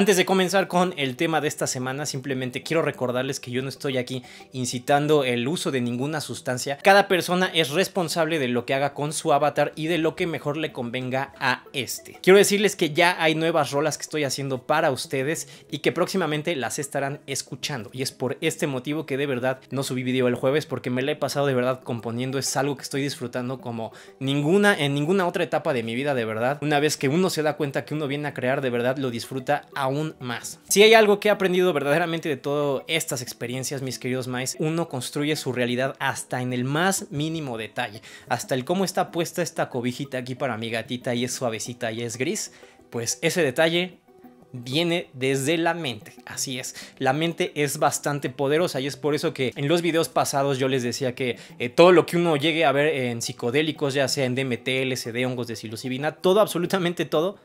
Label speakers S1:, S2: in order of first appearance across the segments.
S1: Antes de comenzar con el tema de esta semana, simplemente quiero recordarles que yo no estoy aquí incitando el uso de ninguna sustancia. Cada persona es responsable de lo que haga con su avatar y de lo que mejor le convenga a este. Quiero decirles que ya hay nuevas rolas que estoy haciendo para ustedes y que próximamente las estarán escuchando. Y es por este motivo que de verdad no subí video el jueves porque me la he pasado de verdad componiendo. Es algo que estoy disfrutando como ninguna en ninguna otra etapa de mi vida de verdad. Una vez que uno se da cuenta que uno viene a crear de verdad lo disfruta a más. Si hay algo que he aprendido verdaderamente de todas estas experiencias, mis queridos Mice, uno construye su realidad hasta en el más mínimo detalle, hasta el cómo está puesta esta cobijita aquí para mi gatita y es suavecita y es gris, pues ese detalle viene desde la mente. Así es, la mente es bastante poderosa y es por eso que en los videos pasados yo les decía que eh, todo lo que uno llegue a ver en psicodélicos, ya sea en DMT, LSD, hongos de psilocibina, todo, absolutamente todo,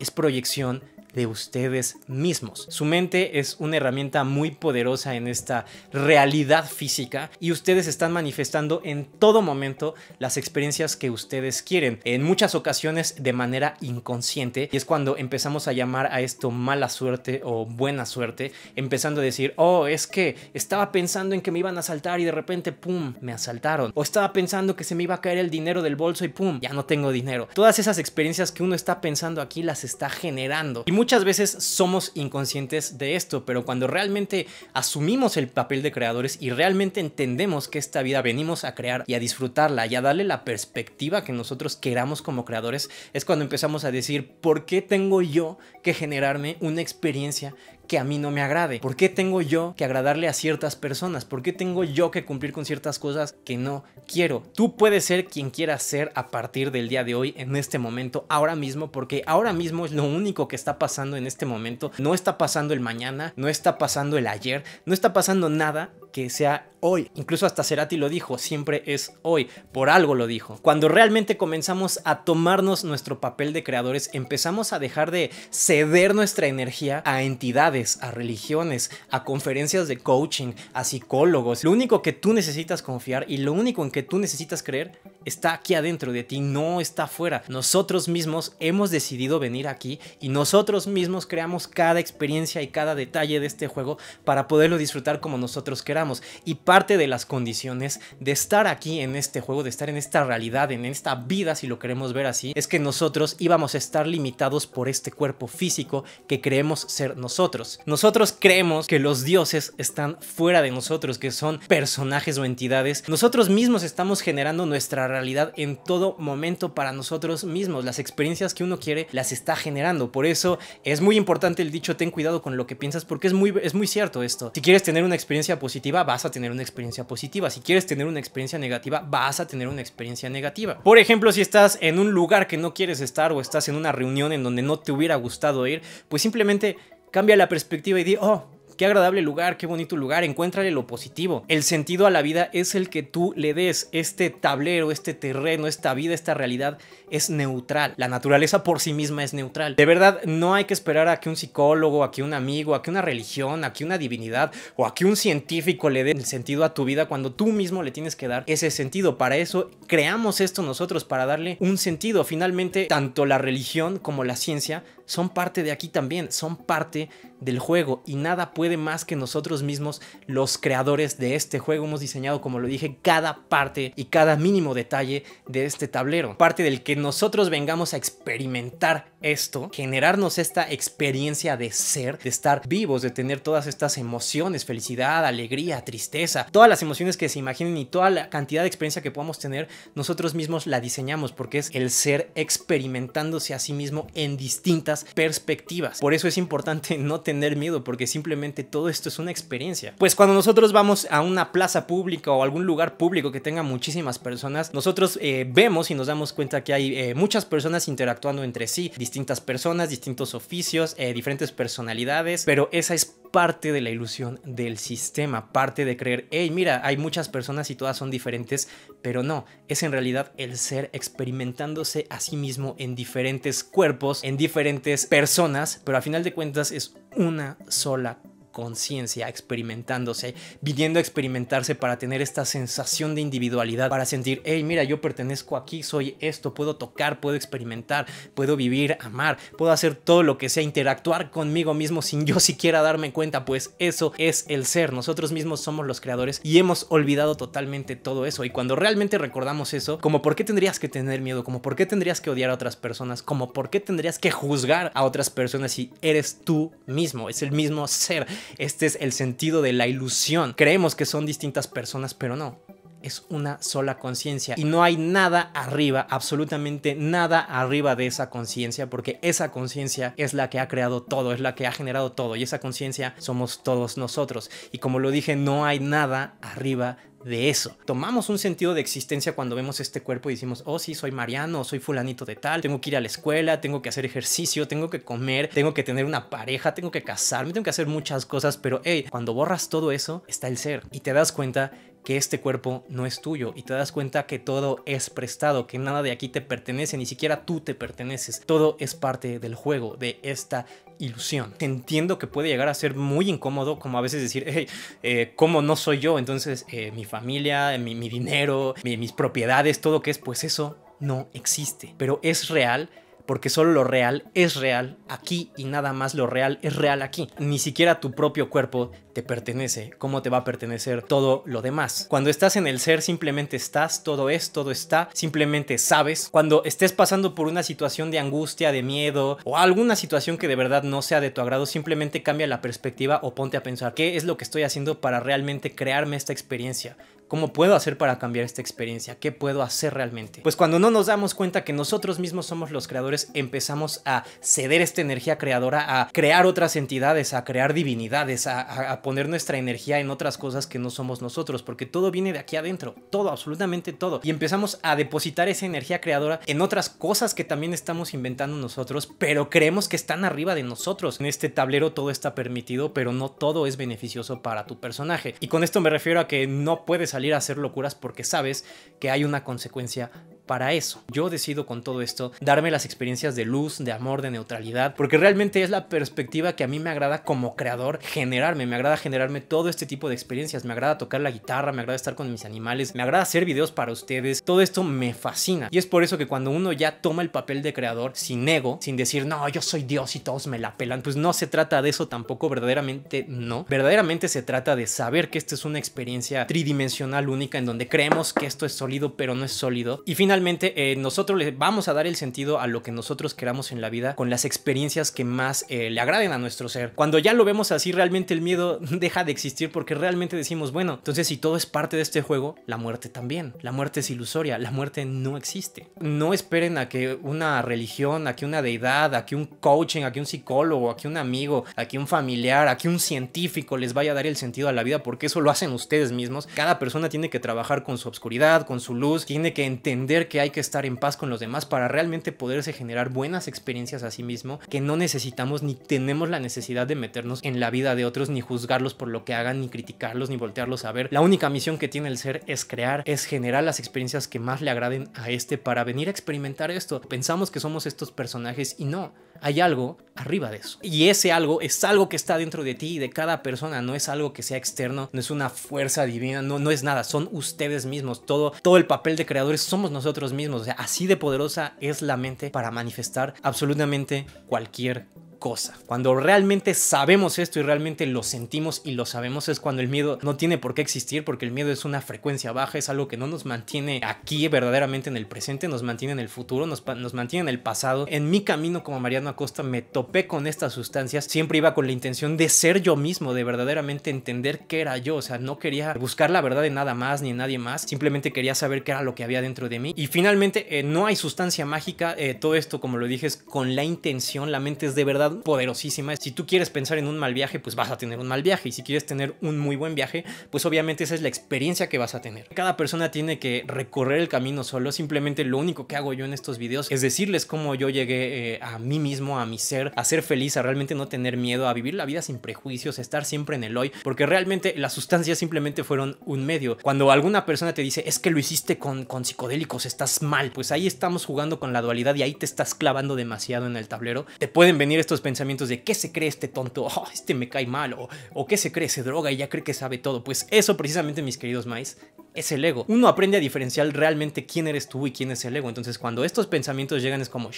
S1: es proyección de ustedes mismos. Su mente es una herramienta muy poderosa en esta realidad física y ustedes están manifestando en todo momento las experiencias que ustedes quieren, en muchas ocasiones de manera inconsciente y es cuando empezamos a llamar a esto mala suerte o buena suerte, empezando a decir, oh, es que estaba pensando en que me iban a asaltar y de repente, ¡pum!, me asaltaron, o estaba pensando que se me iba a caer el dinero del bolso y ¡pum!, ya no tengo dinero. Todas esas experiencias que uno está pensando aquí las está generando. Y muchas veces somos inconscientes de esto, pero cuando realmente asumimos el papel de creadores y realmente entendemos que esta vida venimos a crear y a disfrutarla y a darle la perspectiva que nosotros queramos como creadores, es cuando empezamos a decir, ¿por qué tengo yo que generarme una experiencia que a mí no me agrade? ¿Por qué tengo yo que agradarle a ciertas personas? ¿Por qué tengo yo que cumplir con ciertas cosas que no quiero? Tú puedes ser quien quieras ser a partir del día de hoy, en este momento, ahora mismo, porque ahora mismo es lo único que está pasando en este momento. No está pasando el mañana, no está pasando el ayer, no está pasando nada que sea hoy. Incluso hasta Cerati lo dijo, siempre es hoy, por algo lo dijo. Cuando realmente comenzamos a tomarnos nuestro papel de creadores, empezamos a dejar de ceder nuestra energía a entidades, a religiones, a conferencias de coaching, a psicólogos. Lo único que tú necesitas confiar y lo único en que tú necesitas creer está aquí adentro de ti, no está afuera. Nosotros mismos hemos decidido venir aquí y nosotros mismos creamos cada experiencia y cada detalle de este juego para poderlo disfrutar como nosotros queramos. Y parte de las condiciones de estar aquí en este juego, de estar en esta realidad, en esta vida, si lo queremos ver así, es que nosotros íbamos a estar limitados por este cuerpo físico que creemos ser nosotros. Nosotros creemos que los dioses están fuera de nosotros, que son personajes o entidades. Nosotros mismos estamos generando nuestra realidad en todo momento para nosotros mismos. Las experiencias que uno quiere las está generando. Por eso es muy importante el dicho ten cuidado con lo que piensas porque es muy, es muy cierto esto. Si quieres tener una experiencia positiva, vas a tener una experiencia positiva. Si quieres tener una experiencia negativa, vas a tener una experiencia negativa. Por ejemplo, si estás en un lugar que no quieres estar o estás en una reunión en donde no te hubiera gustado ir, pues simplemente cambia la perspectiva y di, oh, Qué agradable lugar, qué bonito lugar, encuéntrale lo positivo. El sentido a la vida es el que tú le des. Este tablero, este terreno, esta vida, esta realidad es neutral. La naturaleza por sí misma es neutral. De verdad, no hay que esperar a que un psicólogo, a que un amigo, a que una religión, a que una divinidad o a que un científico le dé el sentido a tu vida cuando tú mismo le tienes que dar ese sentido. Para eso creamos esto nosotros, para darle un sentido. Finalmente, tanto la religión como la ciencia son parte de aquí también, son parte del juego y nada puede más que nosotros mismos, los creadores de este juego. Hemos diseñado, como lo dije, cada parte y cada mínimo detalle de este tablero. Parte del que nosotros vengamos a experimentar esto, generarnos esta experiencia de ser, de estar vivos, de tener todas estas emociones, felicidad, alegría, tristeza, todas las emociones que se imaginen y toda la cantidad de experiencia que podamos tener, nosotros mismos la diseñamos porque es el ser experimentándose a sí mismo en distintas perspectivas. Por eso es importante no tener miedo porque simplemente todo esto es una experiencia. Pues cuando nosotros vamos a una plaza pública o algún lugar público que tenga muchísimas personas, nosotros eh, vemos y nos damos cuenta que hay eh, muchas personas interactuando entre sí, distintas personas, distintos oficios, eh, diferentes personalidades, pero esa es parte de la ilusión del sistema, parte de creer, hey, mira, hay muchas personas y todas son diferentes, pero no, es en realidad el ser experimentándose a sí mismo en diferentes cuerpos, en diferentes personas, pero al final de cuentas es una sola conciencia, experimentándose, viniendo a experimentarse para tener esta sensación de individualidad, para sentir, hey, mira, yo pertenezco aquí, soy esto, puedo tocar, puedo experimentar, puedo vivir, amar, puedo hacer todo lo que sea, interactuar conmigo mismo sin yo siquiera darme cuenta, pues eso es el ser, nosotros mismos somos los creadores y hemos olvidado totalmente todo eso. Y cuando realmente recordamos eso, como por qué tendrías que tener miedo, como por qué tendrías que odiar a otras personas, como por qué tendrías que juzgar a otras personas si eres tú mismo, es el mismo ser, este es el sentido de la ilusión. Creemos que son distintas personas, pero no es una sola conciencia y no hay nada arriba, absolutamente nada arriba de esa conciencia porque esa conciencia es la que ha creado todo, es la que ha generado todo y esa conciencia somos todos nosotros y como lo dije no hay nada arriba de eso. Tomamos un sentido de existencia cuando vemos este cuerpo y decimos, oh sí, soy Mariano, soy fulanito de tal, tengo que ir a la escuela, tengo que hacer ejercicio, tengo que comer, tengo que tener una pareja, tengo que casarme, tengo que hacer muchas cosas, pero hey, cuando borras todo eso, está el ser y te das cuenta que este cuerpo no es tuyo y te das cuenta que todo es prestado, que nada de aquí te pertenece, ni siquiera tú te perteneces, todo es parte del juego, de esta ilusión. Entiendo que puede llegar a ser muy incómodo, como a veces decir, hey, eh, ¿cómo no soy yo? Entonces, eh, mi familia, mi, dinero, mis propiedades, todo que es, pues eso no existe, pero es real porque solo lo real es real aquí y nada más lo real es real aquí. Ni siquiera tu propio cuerpo te pertenece, cómo te va a pertenecer todo lo demás. Cuando estás en el ser simplemente estás, todo es, todo está, simplemente sabes. Cuando estés pasando por una situación de angustia, de miedo o alguna situación que de verdad no sea de tu agrado, simplemente cambia la perspectiva o ponte a pensar qué es lo que estoy haciendo para realmente crearme esta experiencia, ¿Cómo puedo hacer para cambiar esta experiencia? ¿Qué puedo hacer realmente? Pues cuando no nos damos cuenta que nosotros mismos somos los creadores, empezamos a ceder esta energía creadora, a crear otras entidades, a crear divinidades, a, poner nuestra energía en otras cosas que no somos nosotros, porque todo viene de aquí adentro, todo, absolutamente todo. Y empezamos a depositar esa energía creadora en otras cosas que también estamos inventando nosotros, pero creemos que están arriba de nosotros. En este tablero todo está permitido, pero no todo es beneficioso para tu personaje. Y con esto me refiero a que no puedes salir a hacer locuras porque sabes que hay una consecuencia para eso. Yo decido con todo esto darme las experiencias de luz, de amor, de neutralidad, porque realmente es la perspectiva que a mí me agrada como creador generarme, me agrada generarme todo este tipo de experiencias, me agrada tocar la guitarra, me agrada estar con mis animales, me agrada hacer videos para ustedes, todo esto me fascina. Y es por eso que cuando uno ya toma el papel de creador sin ego, sin decir, no, yo soy Dios y todos me la pelan, pues no se trata de eso tampoco, verdaderamente no. Verdaderamente se trata de saber que esta es una experiencia tridimensional única en donde creemos que esto es sólido, pero no es sólido. Y finalmente, Realmente eh, nosotros le vamos a dar el sentido a lo que nosotros queramos en la vida con las experiencias que más eh, le agraden a nuestro ser. Cuando ya lo vemos así, realmente el miedo deja de existir porque realmente decimos, bueno, entonces si todo es parte de este juego, la muerte también. La muerte es ilusoria, la muerte no existe. No esperen a que una religión, a que una deidad, a que un coaching, a que un psicólogo, a que un amigo, a que un familiar, a que un científico les vaya a dar el sentido a la vida porque eso lo hacen ustedes mismos. Cada persona tiene que trabajar con su oscuridad, con su luz, tiene que entender que que hay que estar en paz con los demás para realmente poderse generar buenas experiencias a sí mismo, que no necesitamos ni tenemos la necesidad de meternos en la vida de otros, ni juzgarlos por lo que hagan, ni criticarlos, ni voltearlos a ver. La única misión que tiene el ser es crear, es generar las experiencias que más le agraden a este para venir a experimentar esto. Pensamos que somos estos personajes y no hay algo arriba de eso. Y ese algo es algo que está dentro de ti y de cada persona, no es algo que sea externo, no es una fuerza divina, no, no es nada, son ustedes mismos, todo, todo el papel de creadores somos nosotros mismos, así de poderosa es la mente para manifestar absolutamente cualquier cosa. Cuando realmente sabemos esto y realmente lo sentimos y lo sabemos es cuando el miedo no tiene por qué existir porque el miedo es una frecuencia baja, es algo que no nos mantiene aquí verdaderamente en el presente, nos mantiene en el futuro, nos, mantiene en el pasado. En mi camino como Mariano Acosta me topé con estas sustancias, siempre iba con la intención de ser yo mismo, de verdaderamente entender qué era yo, o sea, no quería buscar la verdad de nada más ni en nadie más, simplemente quería saber qué era lo que había dentro de mí. Y finalmente eh, no hay sustancia mágica, eh, todo esto como lo dije es con la intención, la mente es de verdad poderosísima. Si tú quieres pensar en un mal viaje, pues vas a tener un mal viaje. Y si quieres tener un muy buen viaje, pues obviamente esa es la experiencia que vas a tener. Cada persona tiene que recorrer el camino solo. Simplemente lo único que hago yo en estos videos es decirles cómo yo llegué eh, a mí mismo, a mi ser, a ser feliz, a realmente no tener miedo, a vivir la vida sin prejuicios, a estar siempre en el hoy. Porque realmente las sustancias simplemente fueron un medio. Cuando alguna persona te dice, es que lo hiciste con, con psicodélicos, estás mal. Pues ahí estamos jugando con la dualidad y ahí te estás clavando demasiado en el tablero. Te pueden venir estos pensamientos de ¿qué se cree este tonto? Oh, este me cae mal. O, ¿qué se cree? Se droga y ya cree que sabe todo. Pues eso precisamente, mis queridos maíz, es el ego. Uno aprende a diferenciar realmente quién eres tú y quién es el ego. Entonces cuando estos pensamientos llegan es como,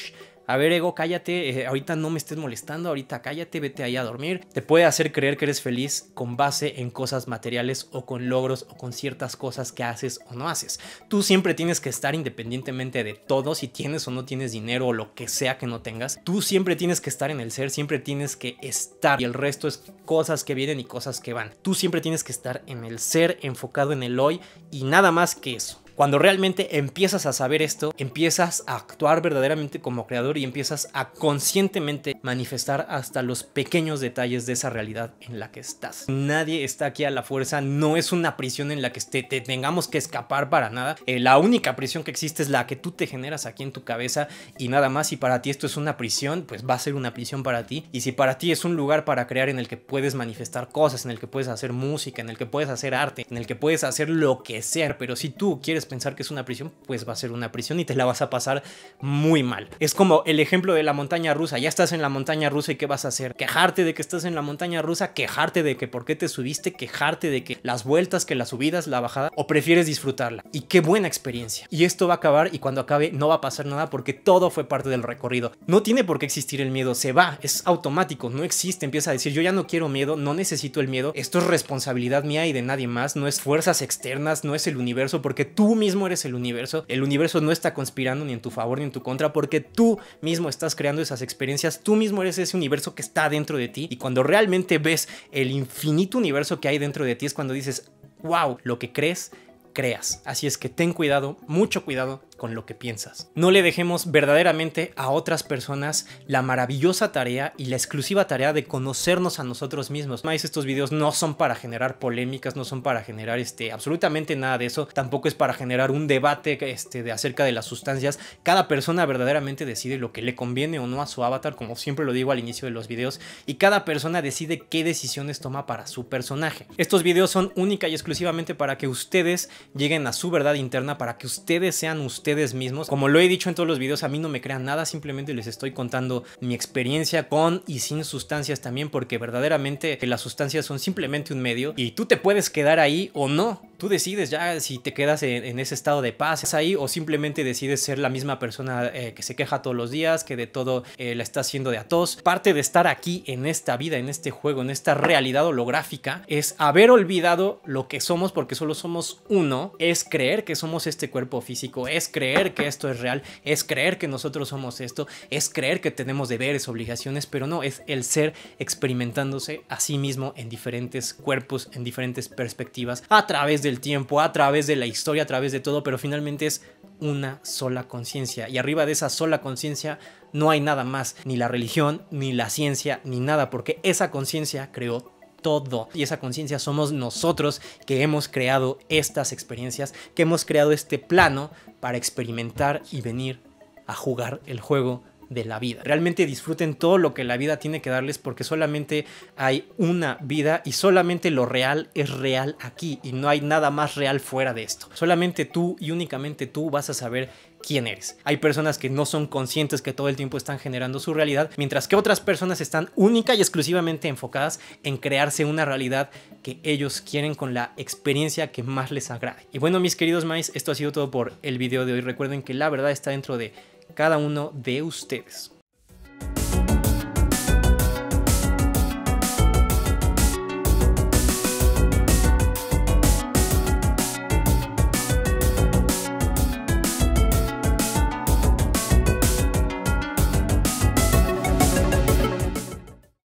S1: a ver, Ego, cállate, eh, ahorita no me estés molestando, ahorita cállate, vete ahí a dormir. Te puede hacer creer que eres feliz con base en cosas materiales o con logros o con ciertas cosas que haces o no haces. Tú siempre tienes que estar independientemente de todo, si tienes o no tienes dinero o lo que sea que no tengas. Tú siempre tienes que estar en el ser, siempre tienes que estar y el resto es cosas que vienen y cosas que van. Tú siempre tienes que estar en el ser, enfocado en el hoy y nada más que eso. Cuando realmente empiezas a saber esto, empiezas a actuar verdaderamente como creador y empiezas a conscientemente manifestar hasta los pequeños detalles de esa realidad en la que estás. Nadie está aquí a la fuerza, no es una prisión en la que este, te, tengamos que escapar para nada. Eh, la única prisión que existe es la que tú te generas aquí en tu cabeza y nada más. si para ti esto es una prisión, pues va a ser una prisión para ti. Y si para ti es un lugar para crear en el que puedes manifestar cosas, en el que puedes hacer música, en el que puedes hacer arte, en el que puedes hacer lo que sea, pero si tú quieres pensar que es una prisión, pues va a ser una prisión y te la vas a pasar muy mal. Es como el ejemplo de la montaña rusa. Ya estás en la montaña rusa y ¿qué vas a hacer? Quejarte de que estás en la montaña rusa, quejarte de que por qué te subiste, quejarte de que las vueltas, que las subidas, la bajada, o prefieres disfrutarla. Y qué buena experiencia. Y esto va a acabar y cuando acabe no va a pasar nada porque todo fue parte del recorrido. No tiene por qué existir el miedo, se va, es automático, no existe. Empieza a decir yo ya no quiero miedo, no necesito el miedo, esto es responsabilidad mía y de nadie más, no es fuerzas externas, no es el universo, porque tú tú mismo eres el universo, el universo no está conspirando ni en tu favor ni en tu contra porque tú mismo estás creando esas experiencias, tú mismo eres ese universo que está dentro de ti y cuando realmente ves el infinito universo que hay dentro de ti es cuando dices, wow, lo que crees, creas. Así es que ten cuidado, mucho cuidado con lo que piensas. No le dejemos verdaderamente a otras personas la maravillosa tarea y la exclusiva tarea de conocernos a nosotros mismos. Más estos videos no son para generar polémicas, no son para generar este, absolutamente nada de eso, tampoco es para generar un debate este, de acerca de las sustancias. Cada persona verdaderamente decide lo que le conviene o no a su avatar, como siempre lo digo al inicio de los videos, y cada persona decide qué decisiones toma para su personaje. Estos videos son única y exclusivamente para que ustedes lleguen a su verdad interna, para que ustedes sean ustedes mismos. Como lo he dicho en todos los videos, a mí no me crean nada, simplemente les estoy contando mi experiencia con y sin sustancias también, porque verdaderamente las sustancias son simplemente un medio y tú te puedes quedar ahí o no. Tú decides ya si te quedas en, ese estado de paz ahí o simplemente decides ser la misma persona eh, que se queja todos los días, que de todo eh, la está haciendo de a tos. Parte de estar aquí en esta vida, en este juego, en esta realidad holográfica, es haber olvidado lo que somos porque solo somos uno, es creer que somos este cuerpo físico, es creer creer que esto es real, es creer que nosotros somos esto, es creer que tenemos deberes, obligaciones, pero no, es el ser experimentándose a sí mismo en diferentes cuerpos, en diferentes perspectivas, a través del tiempo, a través de la historia, a través de todo, pero finalmente es una sola conciencia. Y arriba de esa sola conciencia no hay nada más, ni la religión, ni la ciencia, ni nada, porque esa conciencia creó todo. Y esa conciencia somos nosotros que hemos creado estas experiencias, que hemos creado este plano para experimentar y venir a jugar el juego de la vida. Realmente disfruten todo lo que la vida tiene que darles porque solamente hay una vida y solamente lo real es real aquí y no hay nada más real fuera de esto. Solamente tú y únicamente tú vas a saber quién eres. Hay personas que no son conscientes que todo el tiempo están generando su realidad, mientras que otras personas están única y exclusivamente enfocadas en crearse una realidad que ellos quieren con la experiencia que más les agrade. Y bueno, mis queridos maíz, esto ha sido todo por el video de hoy. Recuerden que la verdad está dentro de cada uno de ustedes.